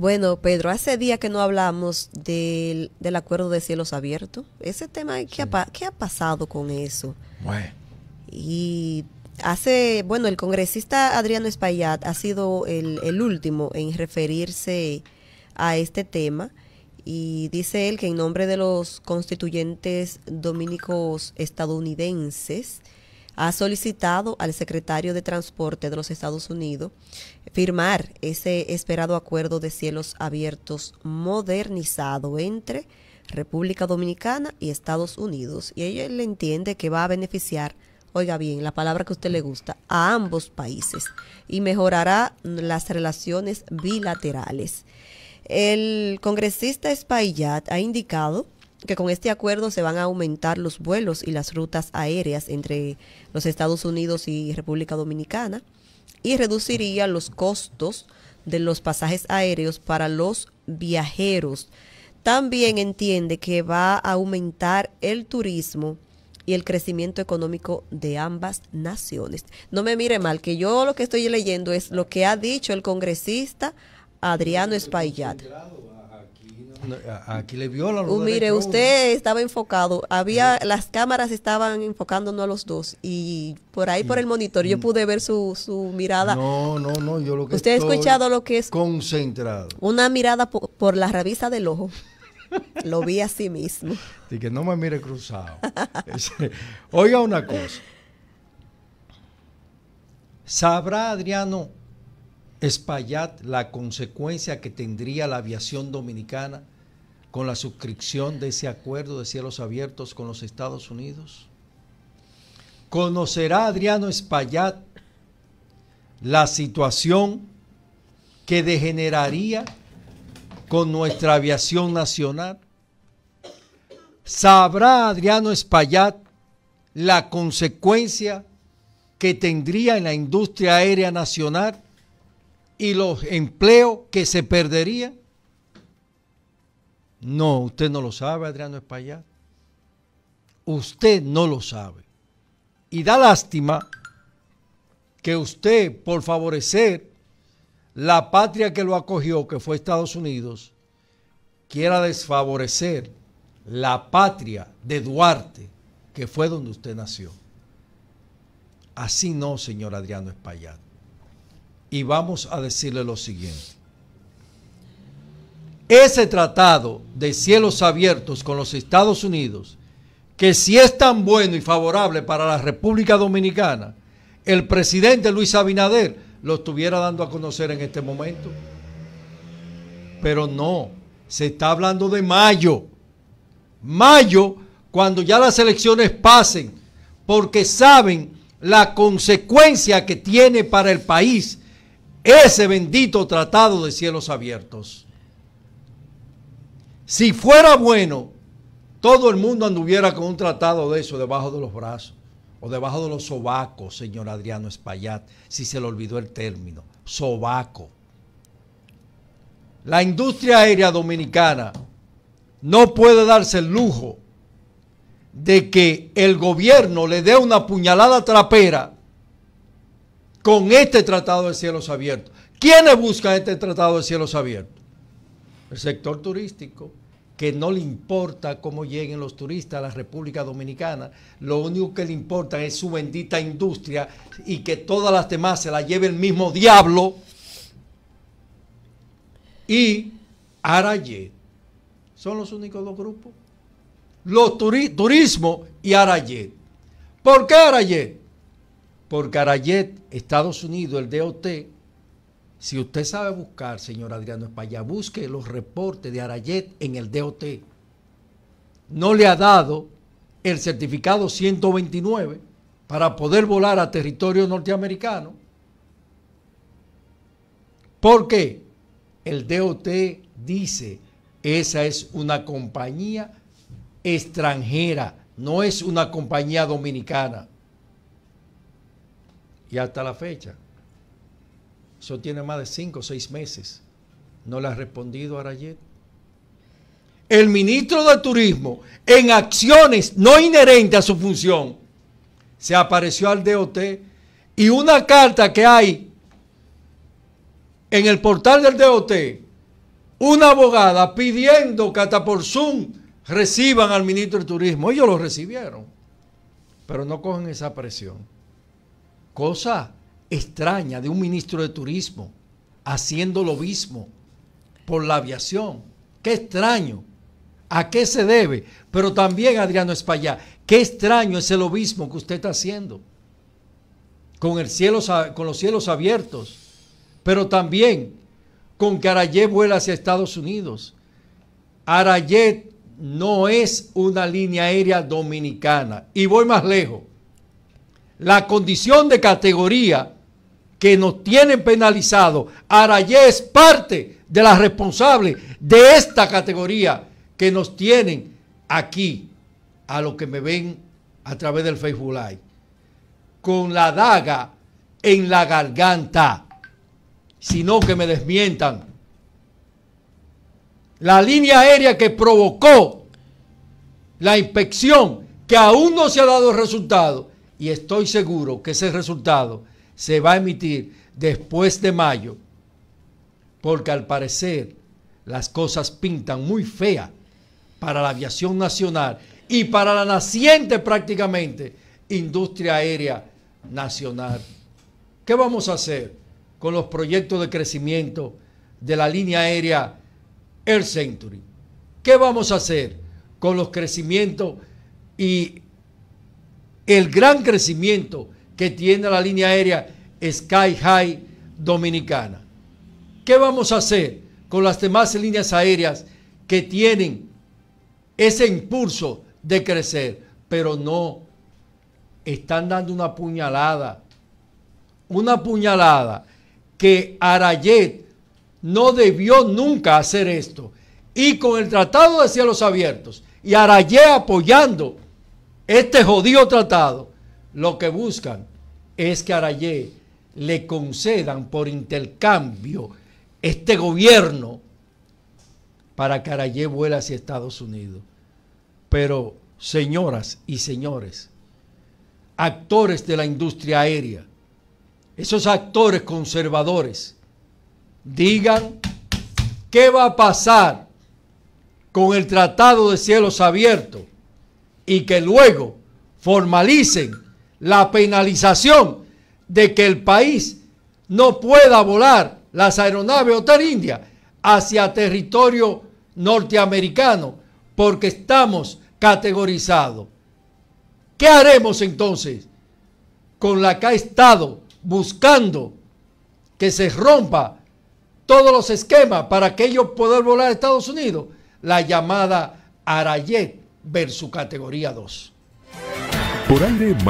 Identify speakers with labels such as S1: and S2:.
S1: Bueno, Pedro, hace día que no hablamos del, acuerdo de cielos abiertos. Ese tema, ¿qué, ha, ¿qué ha pasado con eso? Bueno. Y hace, bueno, el congresista Adriano Espaillat ha sido el, el, último en referirse a este tema y dice él que en nombre de los constituyentes dominicos estadounidenses, ha solicitado al secretario de Transporte de los Estados Unidos firmar ese esperado acuerdo de cielos abiertos modernizado entre República Dominicana y Estados Unidos. Y ella le entiende que va a beneficiar, oiga bien, la palabra que a usted le gusta, a ambos países y mejorará las relaciones bilaterales. El congresista Espaillat ha indicado que con este acuerdo se van a aumentar los vuelos y las rutas aéreas entre los Estados Unidos y República Dominicana y reduciría los costos de los pasajes aéreos para los viajeros. También entiende que va a aumentar el turismo y el crecimiento económico de ambas naciones. No me mire mal, que yo lo que estoy leyendo es lo que ha dicho el congresista Adriano Espaillat
S2: aquí le vio la uh, Mire, usted
S1: estaba enfocado, había las cámaras estaban enfocándonos a los dos y por ahí por el monitor yo mm. pude ver su, mirada.
S2: No, no, no, yo lo que Usted ha escuchado lo que es concentrado.
S1: Una mirada por, la revista del ojo.
S2: lo vi a sí mismo. Y que no me mire cruzado. Oiga una cosa. ¿Sabrá Adriano Espaillat la consecuencia que tendría la aviación dominicana con la suscripción de ese acuerdo de cielos abiertos con los Estados Unidos? ¿Conocerá Adriano Espaillat la situación que degeneraría con nuestra aviación nacional? ¿Sabrá Adriano Espaillat la consecuencia que tendría en la industria aérea nacional? y los empleos que se perderían? No, usted no lo sabe, Adriano Espaillat. Usted no lo sabe. Y da lástima que usted, por favorecer la patria que lo acogió, que fue Estados Unidos, quiera desfavorecer la patria de Duarte, que fue donde usted nació. Así no, señor Adriano Espaillat y vamos a decirle lo siguiente. Ese tratado de cielos abiertos con los Estados Unidos, que si es tan bueno y favorable para la República Dominicana, el presidente Luis Abinader lo estuviera dando a conocer en este momento. Pero no, se está hablando de mayo. Mayo, cuando ya las elecciones pasen, porque saben la consecuencia que tiene para el país ese bendito tratado de cielos abiertos. Si fuera bueno, todo el mundo anduviera con un tratado de eso debajo de los brazos o debajo de los sobacos, señor Adriano Espaillat, si se le olvidó el término, sobaco. La industria aérea dominicana no puede darse el lujo de que el gobierno le dé una puñalada trapera con este tratado de cielos abiertos. ¿Quiénes buscan este tratado de cielos abiertos? El sector turístico, que no le importa cómo lleguen los turistas a la República Dominicana, lo único que le importa es su bendita industria y que todas las demás se la lleve el mismo diablo. Y Arayet. son los únicos dos grupos. Los turismo y Arayet. ¿Por qué Arayet? por Garayet, Estados Unidos, el DOT. Si usted sabe buscar, señor Adriano España, busque los reportes de Arayet en el DOT. No le ha dado el certificado 129 para poder volar a territorio norteamericano. ¿Por qué? El DOT dice, esa es una compañía extranjera, no es una compañía dominicana. Y hasta la fecha, eso tiene más de cinco o seis meses, no le ha respondido a Arayet. El ministro de Turismo, en acciones no inherentes a su función, se apareció al DOT y una carta que hay en el portal del DOT, una abogada pidiendo que hasta por Zoom reciban al ministro de Turismo. Ellos lo recibieron, pero no cogen esa presión. Cosa extraña de un ministro de turismo haciendo lo mismo por la aviación. Qué extraño. ¿A qué se debe? Pero también, Adriano Espaillá, qué extraño es el obismo que usted está haciendo. Con, el cielo, con los cielos abiertos. Pero también con que Arayé vuela hacia Estados Unidos. Arayet no es una línea aérea dominicana. Y voy más lejos la condición de categoría que nos tienen penalizado. Arayé es parte de la responsable de esta categoría que nos tienen aquí, a lo que me ven a través del Facebook Live, con la daga en la garganta, sino que me desmientan. La línea aérea que provocó la inspección, que aún no se ha dado resultado, y estoy seguro que ese resultado se va a emitir después de mayo, porque al parecer las cosas pintan muy fea para la aviación nacional y para la naciente prácticamente industria aérea nacional. ¿Qué vamos a hacer con los proyectos de crecimiento de la línea aérea Air Century? ¿Qué vamos a hacer con los crecimientos y el gran crecimiento que tiene la línea aérea Sky High Dominicana. ¿Qué vamos a hacer con las demás líneas aéreas que tienen ese impulso de crecer? Pero no, están dando una puñalada, una puñalada que Arayet no debió nunca hacer esto. Y con el Tratado de Cielos Abiertos y Arayet apoyando este jodido tratado, lo que buscan es que Arayé le concedan por intercambio este gobierno para que Arayé vuela hacia Estados Unidos. Pero, señoras y señores, actores de la industria aérea, esos actores conservadores, digan qué va a pasar con el Tratado de Cielos Abiertos y que luego formalicen la penalización de que el país no pueda volar las aeronaves Hotel India hacia territorio norteamericano porque estamos categorizados. ¿Qué haremos entonces con la que ha estado buscando que se rompa todos los esquemas para que ellos puedan volar a Estados Unidos? La llamada Arayet su categoría 2. Por